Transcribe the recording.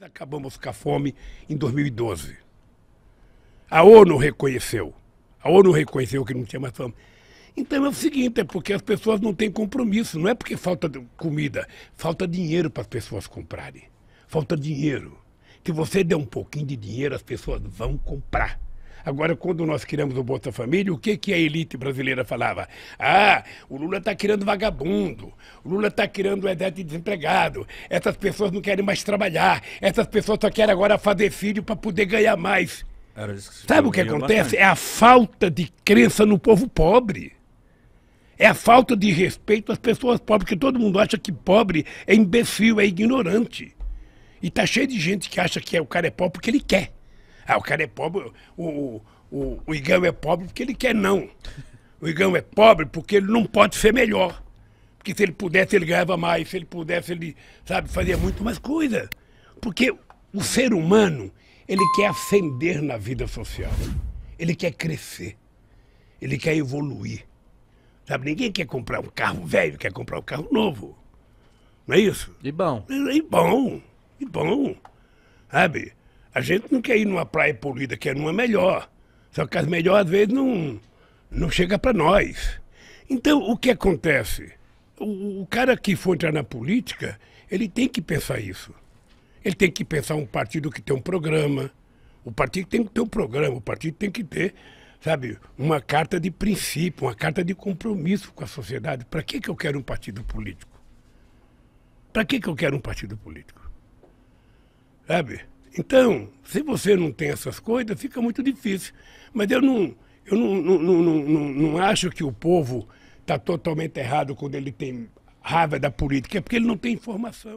Acabamos com a fome em 2012. A ONU reconheceu. A ONU reconheceu que não tinha mais fome. Então é o seguinte, é porque as pessoas não têm compromisso. Não é porque falta comida, falta dinheiro para as pessoas comprarem. Falta dinheiro. Se você der um pouquinho de dinheiro, as pessoas vão comprar. Agora, quando nós criamos o Bolsa Família, o que, que a elite brasileira falava? Ah, o Lula está criando vagabundo, o Lula está criando o exército de desempregado, essas pessoas não querem mais trabalhar, essas pessoas só querem agora fazer filho para poder ganhar mais. Sabe o que acontece? Bastante. É a falta de crença no povo pobre. É a falta de respeito às pessoas pobres, que todo mundo acha que pobre é imbecil, é ignorante. E está cheio de gente que acha que é, o cara é pobre porque ele quer. Ah, o cara é pobre, o, o, o Igão é pobre porque ele quer não. O Igão é pobre porque ele não pode ser melhor. Porque se ele pudesse, ele ganhava mais. Se ele pudesse, ele, sabe, fazia muito mais coisa. Porque o ser humano, ele quer ascender na vida social. Ele quer crescer. Ele quer evoluir. Sabe, ninguém quer comprar um carro velho, quer comprar um carro novo. Não é isso? E bom. E bom. E bom. Sabe? A gente não quer ir numa praia poluída, quer numa melhor. Só que as melhores, às vezes, não, não chega para nós. Então, o que acontece? O, o cara que for entrar na política, ele tem que pensar isso. Ele tem que pensar um partido que tem um programa. O partido tem que ter um programa, o partido tem que ter, sabe, uma carta de princípio, uma carta de compromisso com a sociedade. Para que, que eu quero um partido político? Para que, que eu quero um partido político? Sabe? Então, se você não tem essas coisas, fica muito difícil. Mas eu não, eu não, não, não, não, não acho que o povo está totalmente errado quando ele tem raiva da política, é porque ele não tem informação.